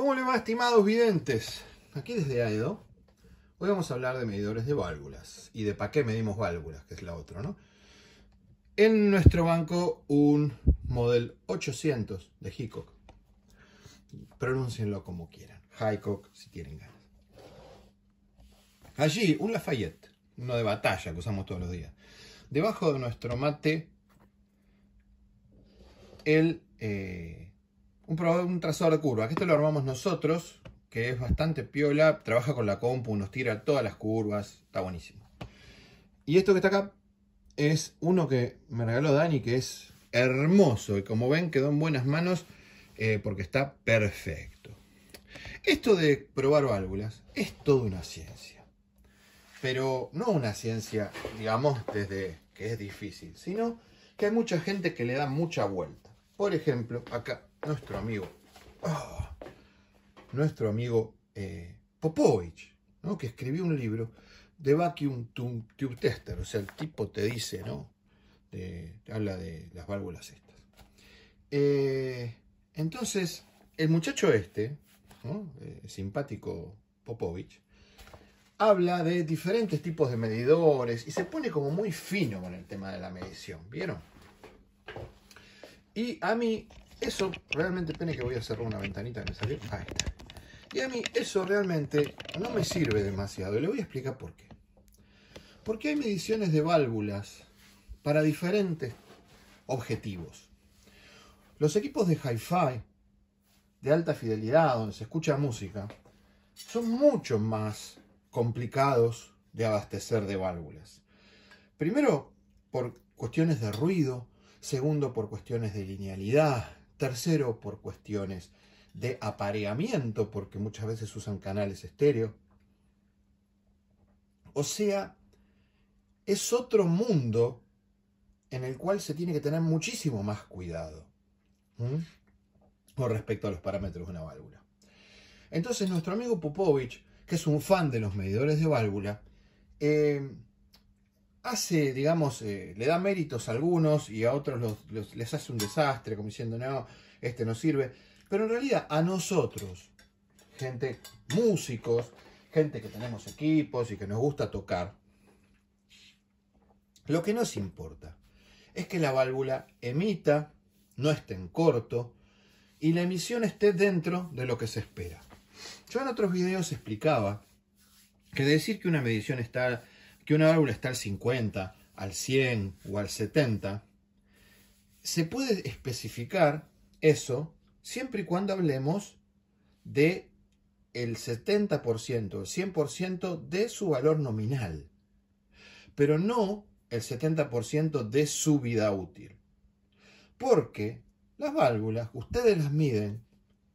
¿Cómo le va, estimados videntes? Aquí desde AEDO, hoy vamos a hablar de medidores de válvulas y de para qué medimos válvulas, que es la otra, ¿no? En nuestro banco, un Model 800 de Hickok. Pronúncienlo como quieran. Hickok, si tienen ganas. Allí, un Lafayette, uno de batalla que usamos todos los días. Debajo de nuestro mate, el... Eh, un, trazador de curvas, que esto lo armamos nosotros, que es bastante piola, trabaja con la compu, nos tira todas las curvas, está buenísimo. Y esto que está acá es uno que me regaló Dani, que es hermoso, y como ven quedó en buenas manos eh, porque está perfecto. Esto de probar válvulas es toda una ciencia, pero no una ciencia, digamos, desde que es difícil, sino que hay mucha gente que le da mucha vuelta. Por ejemplo, acá nuestro amigo, ah, nuestro amigo eh, Popovich, que escribió un libro, de Vacuum Tube Tester, o sea, el tipo te dice, ¿no? habla de las válvulas estas. Eh, entonces, el muchacho este, eh, simpático Popovich, habla de diferentes tipos de medidores y se pone como muy fino con el tema de la medición, ¿vieron? Y a mí eso realmente, pene que voy a cerrar una ventanita que me salió. Ahí está. Y a mí eso realmente no me sirve demasiado. Y le voy a explicar por qué. Porque hay mediciones de válvulas para diferentes objetivos. Los equipos de hi-fi, de alta fidelidad, donde se escucha música, son mucho más complicados de abastecer de válvulas. Primero, por cuestiones de ruido. Segundo, por cuestiones de linealidad. Tercero, por cuestiones de apareamiento, porque muchas veces usan canales estéreo. O sea, es otro mundo en el cual se tiene que tener muchísimo más cuidado con respecto a los parámetros de una válvula. Entonces, nuestro amigo Popovich, que es un fan de los medidores de válvula, eh, hace, digamos, eh, le da méritos a algunos y a otros les hace un desastre, como diciendo, no, este no sirve. Pero en realidad a nosotros, gente, músicos, gente que tenemos equipos y que nos gusta tocar, lo que nos importa es que la válvula emita, no esté en corto y la emisión esté dentro de lo que se espera. Yo en otros videos explicaba que decir que una medición está que una válvula está al 50, al 100 o al 70, se puede especificar eso siempre y cuando hablemos de el 70%, el 100% de su valor nominal, pero no el 70% de su vida útil. Porque las válvulas, ustedes las miden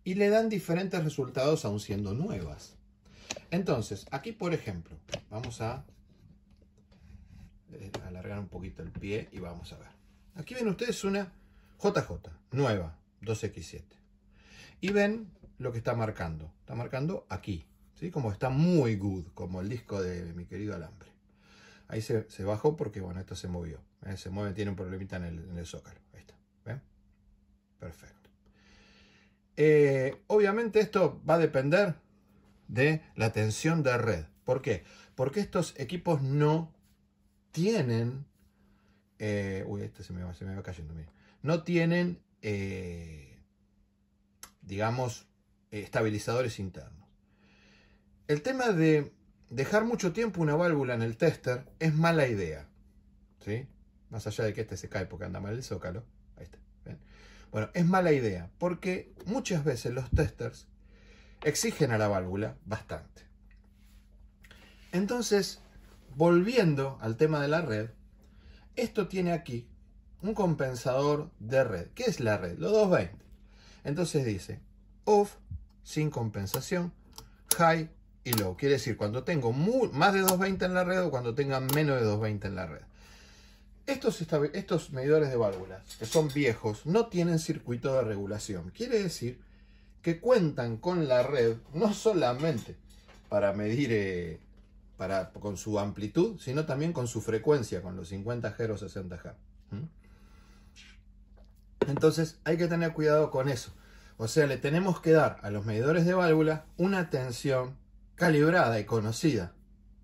y le dan diferentes resultados aún siendo nuevas. Entonces, aquí por ejemplo, vamos a eh, alargar un poquito el pie y vamos a ver. Aquí ven ustedes una JJ nueva, 2X7. Y ven lo que está marcando. Está marcando aquí, ¿sí? Como está muy good, como el disco de mi querido alambre. Ahí se, bajó porque, bueno, esto se movió. ¿eh? Se mueve, tiene un problemita en el, en el zócalo. Ahí está, ¿ven? Perfecto. Eh, obviamente esto va a depender de la tensión de red. ¿Por qué? Porque estos equipos no tienen, eh, uy, este se me cayendo, no tienen, eh, digamos, estabilizadores internos. El tema de dejar mucho tiempo una válvula en el tester es mala idea, ¿sí? Más allá de que este se cae porque anda mal el zócalo, Bueno, es mala idea porque muchas veces los testers exigen a la válvula bastante. Entonces, volviendo al tema de la red, esto tiene aquí un compensador de red. ¿Qué es la red? Los 220. Entonces dice off sin compensación, high y low. Quiere decir, cuando tengo más de 220 en la red o cuando tenga menos de 220 en la red. Estos, estos medidores de válvulas, que son viejos, no tienen circuito de regulación. Quiere decir que cuentan con la red no solamente para medir eh, con su amplitud, sino también con su frecuencia, con los 50 Hz o 60 Hz Entonces hay que tener cuidado con eso. O sea, le tenemos que dar a los medidores de válvula una tensión calibrada y conocida.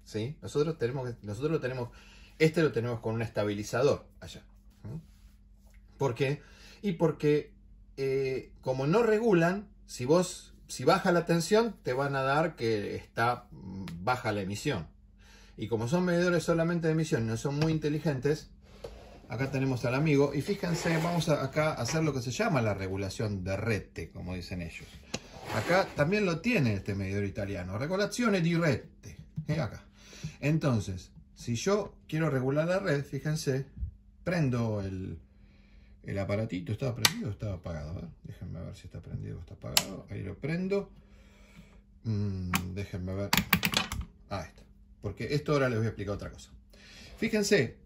¿sí? Nosotros, tenemos, nosotros lo tenemos, este lo tenemos con un estabilizador allá. ¿Por qué? Y porque eh, como no regulan, si vos si baja la tensión, te van a dar que está mm, baja la emisión. Y como son medidores solamente de emisión, no son muy inteligentes, acá tenemos al amigo. Y fíjense, vamos a, acá a hacer lo que se llama la regulación de rete, como dicen ellos. Acá también lo tiene este medidor italiano, regolazione di rete. ¿eh? Acá. Entonces, si yo quiero regular la red, fíjense, prendo el, el aparatito estaba prendido o estaba apagado. déjenme ver si está prendido o está apagado. Ahí lo prendo. Mm, déjenme ver. ahí está. Porque esto ahora les voy a explicar otra cosa. Fíjense,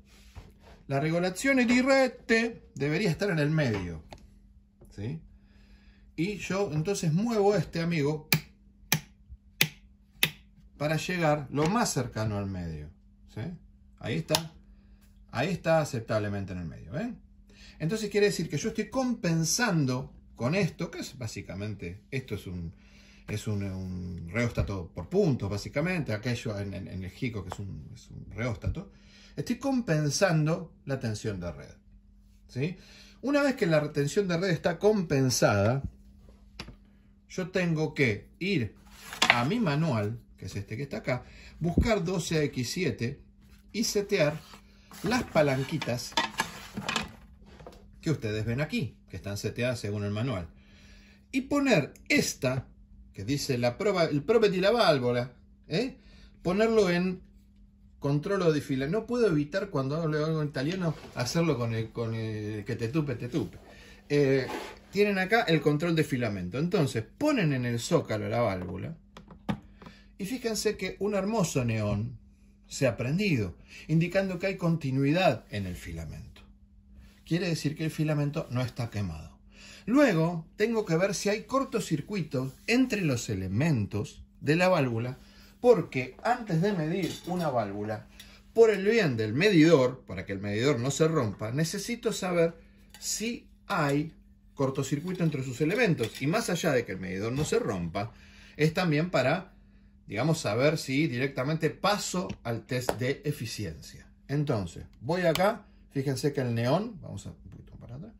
la regulación directa debería estar en el medio. ¿Sí? Y yo entonces muevo este amigo para llegar lo más cercano al medio. ¿Sí? Ahí está. Ahí está aceptablemente en el medio. ¿Ven? Entonces quiere decir que yo estoy compensando con esto, que es básicamente, esto es un, es un, reóstato por puntos, básicamente, aquello en, el HICO, que es un, reóstato, estoy compensando la tensión de red. ¿sí? Una vez que la retención de red está compensada, yo tengo que ir a mi manual, que es este que está acá, buscar 12x7 y setear las palanquitas que ustedes ven aquí, que están seteadas según el manual. Y poner esta, que dice la prueba el probet y la válvula, ¿eh? ponerlo en control de filamento, No puedo evitar cuando hablo algo en italiano hacerlo con el, con el que te tupe, te tupe. Eh, tienen acá el control de filamento. Entonces ponen en el zócalo la válvula y fíjense que un hermoso neón se ha prendido, indicando que hay continuidad en el filamento quiere decir que el filamento no está quemado. Luego tengo que ver si hay cortocircuitos entre los elementos de la válvula, porque antes de medir una válvula, por el bien del medidor, para que el medidor no se rompa, necesito saber si hay cortocircuito entre sus elementos. Y más allá de que el medidor no se rompa, es también para, digamos, saber si directamente paso al test de eficiencia. Entonces, voy acá Fíjense que el neón, vamos un poquito para atrás,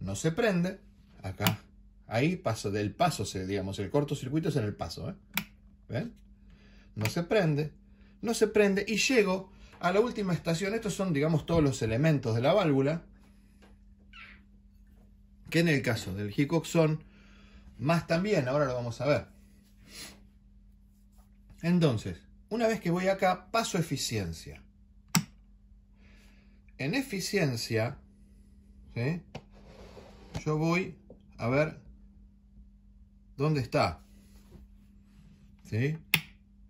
no se prende. Acá, ahí paso del paso, digamos, el cortocircuito es en el paso. ¿eh? ¿Ven? No se prende, no se prende y llego a la última estación. Estos son, digamos, todos los elementos de la válvula. Que en el caso del Hickok son más también, ahora lo vamos a ver. Entonces, una vez que voy acá, paso eficiencia en eficiencia, yo voy a ver dónde está. ¿sí?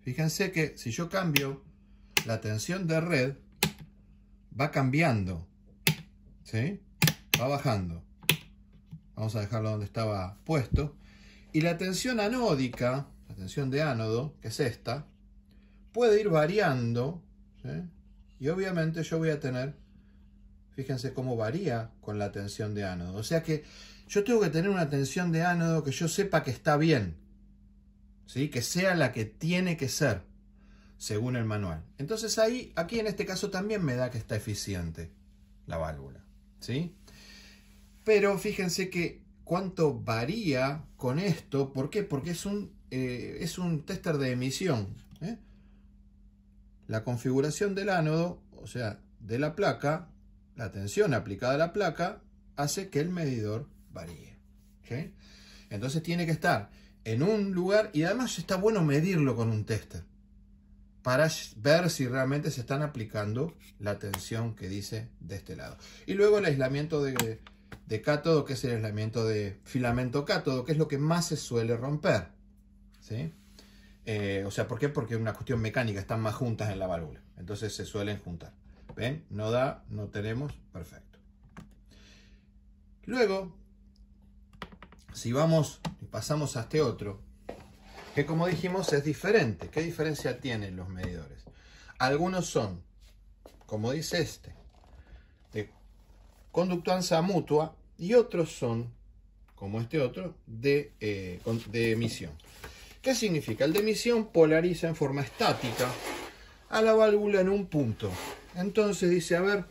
Fíjense que si yo cambio la tensión de red, va cambiando. ¿sí? Va bajando. Vamos a dejarlo donde estaba puesto. Y la tensión anódica, la tensión de ánodo, que es esta, puede ir variando. Y obviamente yo voy a tener Fíjense cómo varía con la tensión de ánodo. O sea que yo tengo que tener una tensión de ánodo que yo sepa que está bien. ¿sí? Que sea la que tiene que ser, según el manual. Entonces ahí, aquí en este caso también me da que está eficiente la válvula. ¿sí? Pero fíjense que cuánto varía con esto. ¿Por qué? Porque es un, eh, es un tester de emisión. ¿eh? La configuración del ánodo, o sea, de la placa, la tensión aplicada a la placa hace que el medidor varíe. Entonces tiene que estar en un lugar y además está bueno medirlo con un tester para ver si realmente se están aplicando la tensión que dice de este lado. Y luego el aislamiento de, cátodo, que es el aislamiento de filamento cátodo, que es lo que más se suele romper. ¿sí? Eh, o sea, ¿por qué? Porque es una cuestión mecánica, están más juntas en la válvula, entonces se suelen juntar. ¿Ven? No da, no tenemos, perfecto. Luego, si vamos y pasamos a este otro, que como dijimos es diferente. ¿Qué diferencia tienen los medidores? Algunos son, como dice este, de conductanza mutua y otros son, como este otro, de, eh, de emisión. ¿Qué significa? El de emisión polariza en forma estática a la válvula en un punto entonces dice, a ver,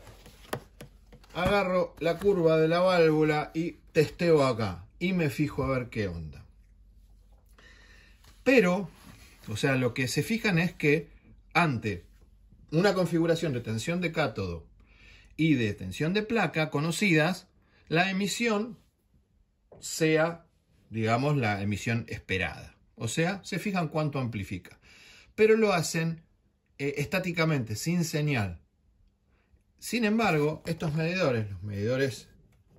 agarro la curva de la válvula y testeo acá. Y me fijo a ver qué onda. Pero, o sea, lo que se fijan es que ante una configuración de tensión de cátodo y de tensión de placa conocidas, la emisión sea, digamos, la emisión esperada. O sea, se fijan cuánto amplifica. Pero lo hacen eh, estáticamente, sin señal. Sin embargo, estos medidores, los medidores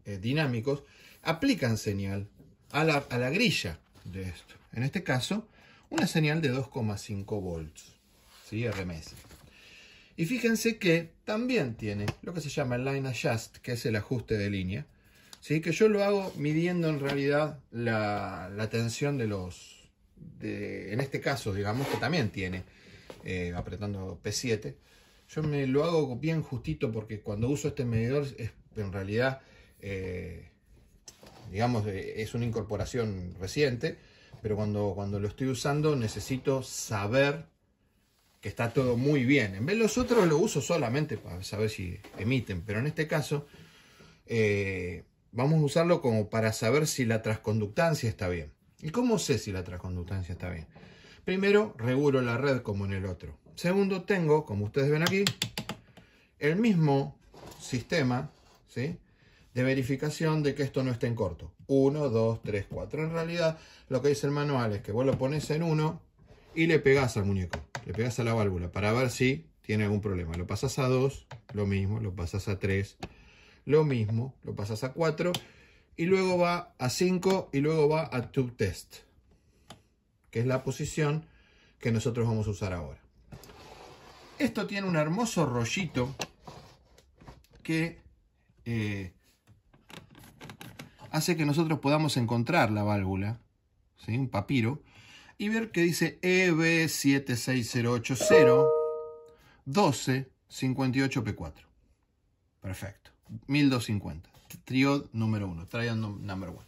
eh, dinámicos, aplican señal a la, grilla de esto. En este caso, una señal de 2,5 volts, RMS. Y fíjense que también tiene lo que se llama el line adjust, que es el ajuste de línea, ¿sí? que yo lo hago midiendo en realidad la, tensión de los, en este caso, digamos que también tiene, eh, apretando P7, yo me lo hago bien justito porque cuando uso este medidor es en realidad, eh, digamos, eh, es una incorporación reciente, pero cuando, cuando lo estoy usando necesito saber que está todo muy bien. En vez de los otros lo uso solamente para saber si emiten, pero en este caso eh, vamos a usarlo como para saber si la transconductancia está bien. ¿Y cómo sé si la transconductancia está bien? Primero, regulo la red como en el otro. Segundo, tengo, como ustedes ven aquí, el mismo sistema ¿sí? de verificación de que esto no esté en corto. 1, 2, 3, 4. En realidad, lo que dice el manual es que vos lo pones en 1 y le pegás al muñeco, le pegás a la válvula para ver si tiene algún problema. Lo pasas a 2, lo mismo, lo pasas a 3, lo mismo, lo pasas a 4 y luego va a 5 y luego va a tube test que es la posición que nosotros vamos a usar ahora. Esto tiene un hermoso rollito que eh, hace que nosotros podamos encontrar la válvula, ¿sí? un papiro, y ver que dice eb 760801258 1258P4. Perfecto. 1250. Triod número 1. Triod number 1.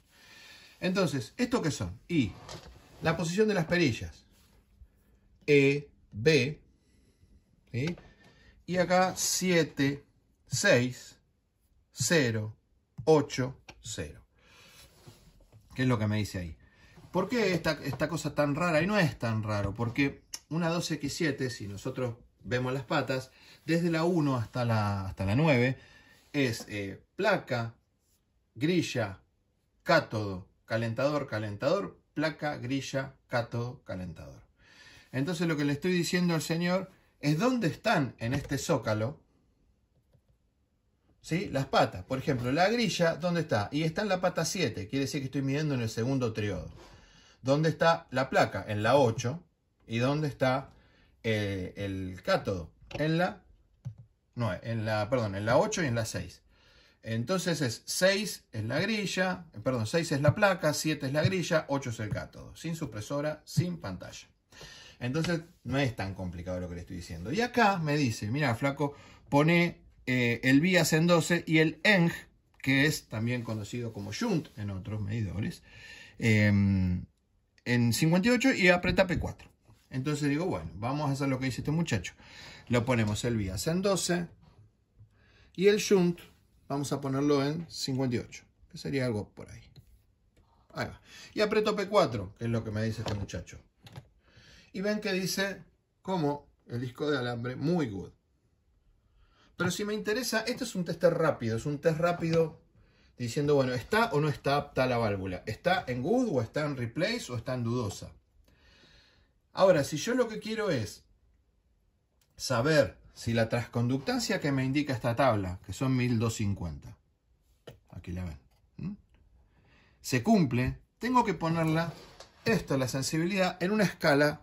Entonces, ¿esto qué son? I, la posición de las perillas. E, B. Y acá 7, 6, 0, 8, 0. ¿Qué es lo que me dice ahí? ¿Por qué esta, cosa tan rara? Y no es tan raro, porque una 12 x 7 si nosotros vemos las patas, desde la 1 hasta la, hasta la 9, es eh, placa, grilla, cátodo, calentador, calentador, placa, grilla, cátodo, calentador. Entonces lo que le estoy diciendo al señor es dónde están en este zócalo ¿sí? las patas. Por ejemplo, la grilla, ¿dónde está? Y está en la pata 7, quiere decir que estoy midiendo en el segundo triodo. ¿Dónde está la placa? En la 8. ¿Y dónde está eh, el cátodo? En la 9, en la, perdón, en la 8 y en la 6. Entonces es 6 es la grilla, perdón, 6 es la placa, 7 es la grilla, 8 es el cátodo, sin supresora, sin pantalla. Entonces no es tan complicado lo que le estoy diciendo. Y acá me dice, mira flaco, pone eh, el vía en 12 y el ENG, que es también conocido como shunt en otros medidores, em, en 58 y aprieta P4. Entonces digo, bueno, vamos a hacer lo que dice este muchacho. Lo ponemos el vía en 12 y el shunt vamos a ponerlo en 58, que sería algo por ahí. ahí va. Y apretó P4, que es lo que me dice este muchacho. Y ven que dice como el disco de alambre, muy good. Pero si me interesa, este es un test rápido, es un test rápido diciendo, bueno, ¿está o no está apta la válvula? ¿Está en good o está en replace o está en dudosa? Ahora, si yo lo que quiero es saber si la transconductancia que me indica esta tabla, que son 1250, aquí la ven, se cumple, tengo que ponerla, esta, la sensibilidad, en una escala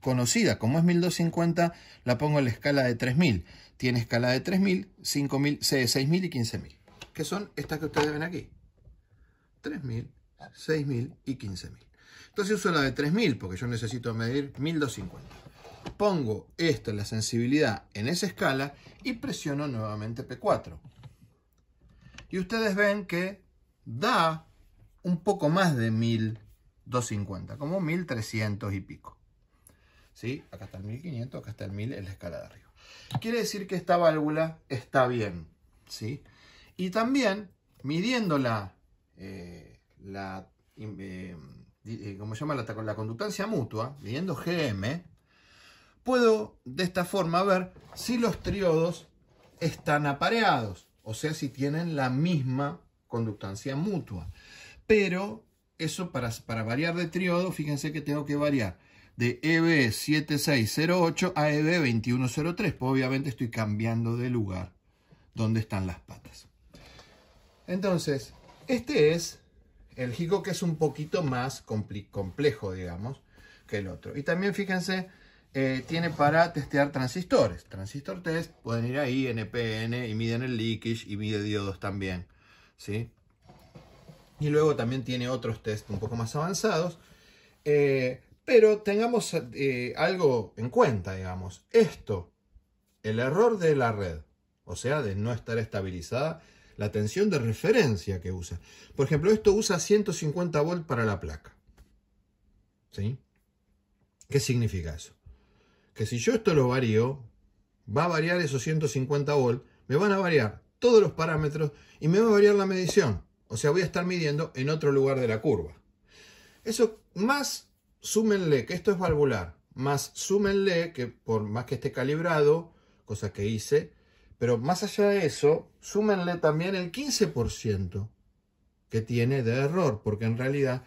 conocida, como es 1250, la pongo en la escala de 3000. Tiene escala de 3000, 5000, 6000 y 15000, que son estas que ustedes ven aquí. 3000, 6000 y 15000. Entonces uso la de 3000 porque yo necesito medir 1250 pongo esto, la sensibilidad, en esa escala y presiono nuevamente P4. Y ustedes ven que da un poco más de 1250, como 1300 y pico. ¿Sí? Acá está el 1500, acá está el 1000 en la escala de arriba. Quiere decir que esta válvula está bien. ¿sí? Y también, midiendo la, eh, eh, eh, llama la, la conductancia mutua, midiendo GM, puedo de esta forma ver si los triodos están apareados, o sea, si tienen la misma conductancia mutua. Pero eso para, para variar de triodo, fíjense que tengo que variar de EB7608 a EB2103, pues obviamente estoy cambiando de lugar donde están las patas. Entonces, este es el jico que es un poquito más complejo, digamos, que el otro. Y también fíjense eh, tiene para testear transistores. Transistor test, pueden ir ahí, NPN, y miden el leakage y miden diodos también. ¿sí? Y luego también tiene otros test un poco más avanzados. Eh, pero tengamos eh, algo en cuenta, digamos. Esto, el error de la red, o sea, de no estar estabilizada, la tensión de referencia que usa. Por ejemplo, esto usa 150 volts para la placa. ¿Qué significa eso? que si yo esto lo varío, va a variar esos 150 volts, me van a variar todos los parámetros y me va a variar la medición. O sea, voy a estar midiendo en otro lugar de la curva. Eso más súmenle que esto es valvular, más súmenle que por más que esté calibrado, cosa que hice, pero más allá de eso, súmenle también el 15% que tiene de error, porque en realidad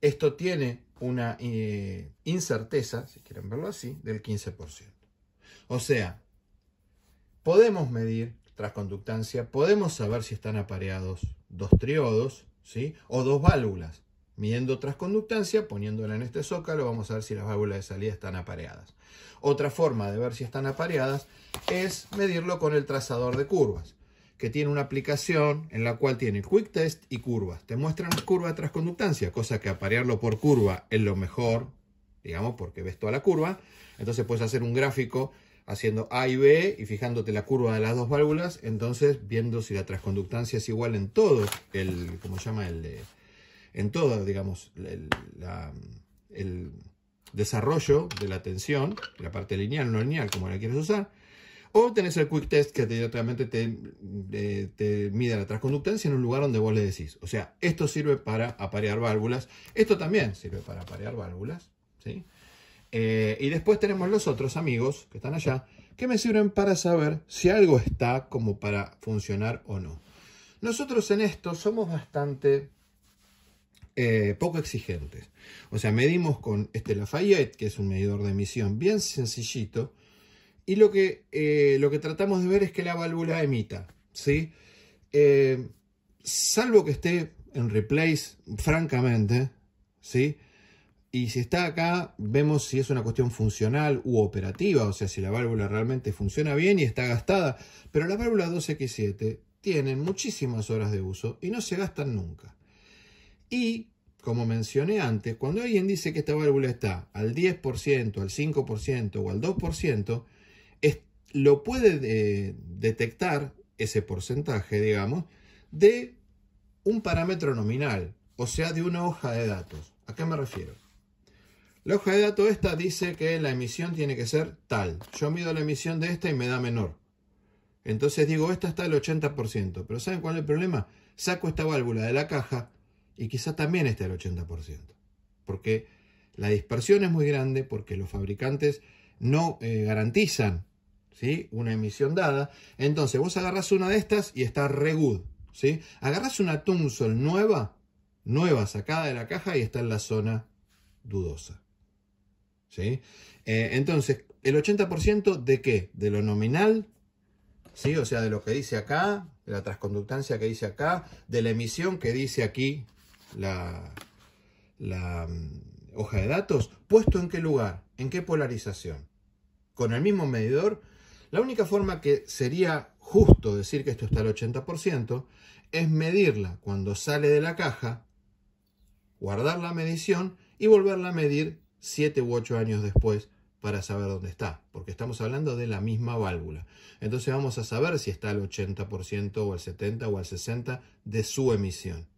esto tiene una eh, incerteza, si quieren verlo así, del 15%. O sea, podemos medir transconductancia, podemos saber si están apareados dos triodos ¿sí? o dos válvulas. Midiendo transconductancia, poniéndola en este zócalo, vamos a ver si las válvulas de salida están apareadas. Otra forma de ver si están apareadas es medirlo con el trazador de curvas que tiene una aplicación en la cual tiene quick test y curvas. Te muestran las curvas de transconductancia, cosa que aparearlo por curva es lo mejor, digamos, porque ves toda la curva. Entonces puedes hacer un gráfico haciendo A y B y fijándote la curva de las dos válvulas, entonces viendo si la transconductancia es igual en todo el, como llama? El, en todo, digamos, el, desarrollo de la tensión, la parte lineal, no lineal, como la quieres usar, o tenés el quick test que te, eh, te, mide la transconductancia en un lugar donde vos le decís. O sea, esto sirve para aparear válvulas. Esto también sirve para aparear válvulas. ¿sí? Eh, y después tenemos los otros amigos que están allá que me sirven para saber si algo está como para funcionar o no. Nosotros en esto somos bastante eh, poco exigentes. O sea, medimos con este Lafayette, que es un medidor de emisión bien sencillito, y lo que, eh, lo que tratamos de ver es que la válvula emita, ¿sí? Eh, salvo que esté en replace, francamente, ¿sí? Y si está acá, vemos si es una cuestión funcional u operativa, o sea, si la válvula realmente funciona bien y está gastada. Pero la válvula 2X7 tienen muchísimas horas de uso y no se gastan nunca. Y, como mencioné antes, cuando alguien dice que esta válvula está al 10%, al 5% o al 2%, lo puede eh, detectar ese porcentaje, digamos, de un parámetro nominal, o sea, de una hoja de datos. ¿A qué me refiero? La hoja de datos esta dice que la emisión tiene que ser tal. Yo mido la emisión de esta y me da menor. Entonces digo, esta está al 80%. Pero ¿saben cuál es el problema? Saco esta válvula de la caja y quizá también esté al 80%. Porque la dispersión es muy grande, porque los fabricantes no eh, garantizan ¿sí? Una emisión dada. Entonces, vos agarras una de estas y está re good, ¿sí? agarras una tunsol nueva, nueva, sacada de la caja y está en la zona dudosa, ¿sí? Eh, entonces, ¿el 80% de qué? De lo nominal, ¿sí? O sea, de lo que dice acá, de la transconductancia que dice acá, de la emisión que dice aquí la, la mm, hoja de datos, puesto en qué lugar, en qué polarización. Con el mismo medidor la única forma que sería justo decir que esto está al 80% es medirla cuando sale de la caja, guardar la medición y volverla a medir 7 u 8 años después para saber dónde está, porque estamos hablando de la misma válvula. Entonces vamos a saber si está al 80% o al 70% o al 60% de su emisión.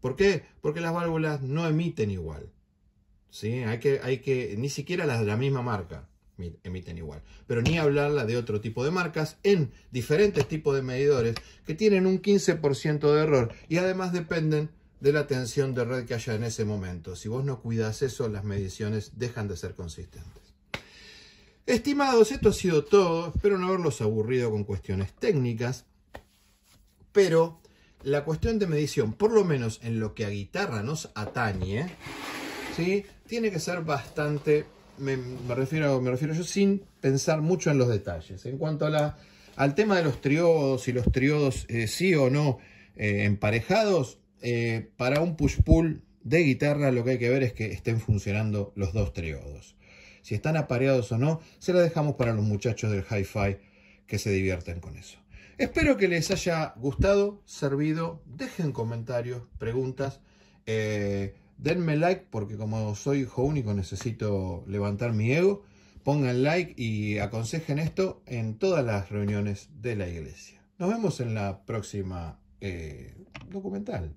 ¿Por qué? Porque las válvulas no emiten igual. ¿sí? Hay que, hay que, ni siquiera las de la misma marca emiten igual. Pero ni hablarla de otro tipo de marcas en diferentes tipos de medidores que tienen un 15% de error y además dependen de la tensión de red que haya en ese momento. Si vos no cuidas eso, las mediciones dejan de ser consistentes. Estimados, esto ha sido todo. Espero no haberlos aburrido con cuestiones técnicas. Pero la cuestión de medición, por lo menos en lo que a guitarra nos atañe, ¿sí? tiene que ser bastante me, refiero, me refiero yo sin pensar mucho en los detalles. En cuanto a la, al tema de los triodos, y los triodos eh, sí o no eh, emparejados, eh, para un push-pull de guitarra lo que hay que ver es que estén funcionando los dos triodos. Si están apareados o no, se la dejamos para los muchachos del hi-fi que se divierten con eso. Espero que les haya gustado, servido. Dejen comentarios, preguntas. Denme like porque como soy hijo único necesito levantar mi ego. Pongan like y aconsejen esto en todas las reuniones de la iglesia. Nos vemos en la próxima eh, documental.